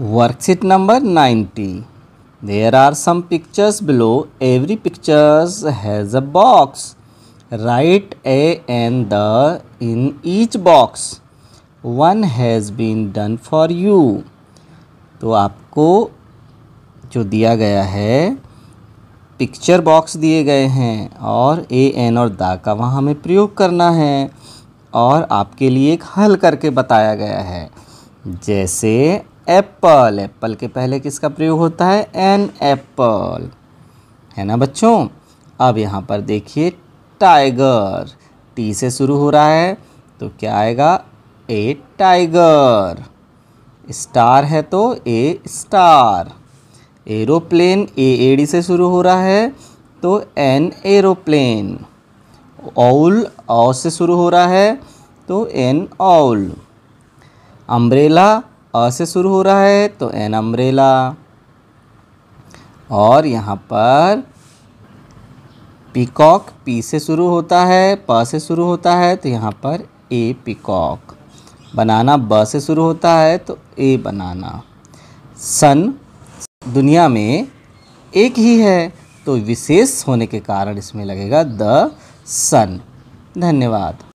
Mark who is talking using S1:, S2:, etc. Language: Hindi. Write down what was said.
S1: worksheet number ninety there are some pictures below every pictures has a box write a an the in each box one has been done for you तो आपको जो दिया गया है पिक्चर बॉक्स दिए गए हैं और ए एन और द का वहाँ हमें प्रयोग करना है और आपके लिए एक हल करके बताया गया है जैसे एप्पल एप्पल के पहले किसका प्रयोग होता है एन एप्पल है ना बच्चों अब यहाँ पर देखिए टाइगर टी से शुरू हो रहा है तो क्या आएगा ए टाइगर स्टार है तो ए स्टार एरोप्लेन ए एडी से शुरू हो रहा है तो एन एरोप्लेन ओल ओ से शुरू हो रहा है तो एन ओल अम्ब्रेला अ से शुरू हो रहा है तो एन अम्ब्रेला और यहाँ पर पिकॉक पी से शुरू होता है प से शुरू होता है तो यहाँ पर ए पिकॉक बनाना ब से शुरू होता है तो ए बनाना सन दुनिया में एक ही है तो विशेष होने के कारण इसमें लगेगा द सन धन्यवाद